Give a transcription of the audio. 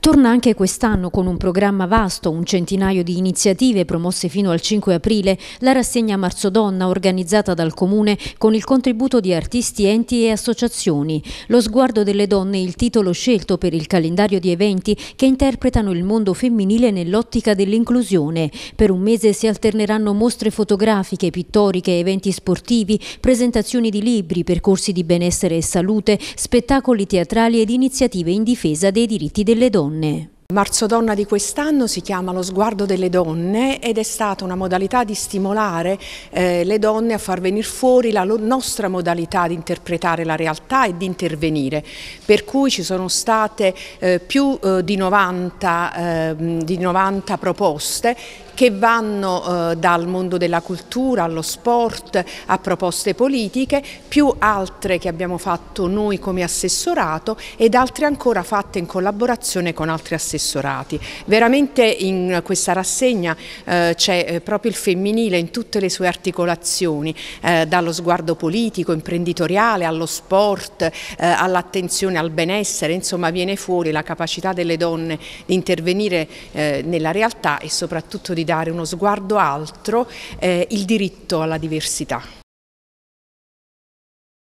Torna anche quest'anno con un programma vasto, un centinaio di iniziative promosse fino al 5 aprile, la rassegna Marzo Donna organizzata dal Comune con il contributo di artisti, enti e associazioni. Lo sguardo delle donne è il titolo scelto per il calendario di eventi che interpretano il mondo femminile nell'ottica dell'inclusione. Per un mese si alterneranno mostre fotografiche, pittoriche, eventi sportivi, presentazioni di libri, percorsi di benessere e salute, spettacoli teatrali ed iniziative in difesa dei diritti delle donne. ne Marzo Donna di quest'anno si chiama Lo sguardo delle donne ed è stata una modalità di stimolare eh, le donne a far venire fuori la nostra modalità di interpretare la realtà e di intervenire. Per cui ci sono state eh, più eh, di, 90, ehm, di 90 proposte che vanno eh, dal mondo della cultura allo sport a proposte politiche, più altre che abbiamo fatto noi come assessorato ed altre ancora fatte in collaborazione con altri assessori assessorati. Veramente in questa rassegna eh, c'è eh, proprio il femminile in tutte le sue articolazioni, eh, dallo sguardo politico, imprenditoriale, allo sport, eh, all'attenzione al benessere, insomma viene fuori la capacità delle donne di intervenire eh, nella realtà e soprattutto di dare uno sguardo altro, eh, il diritto alla diversità.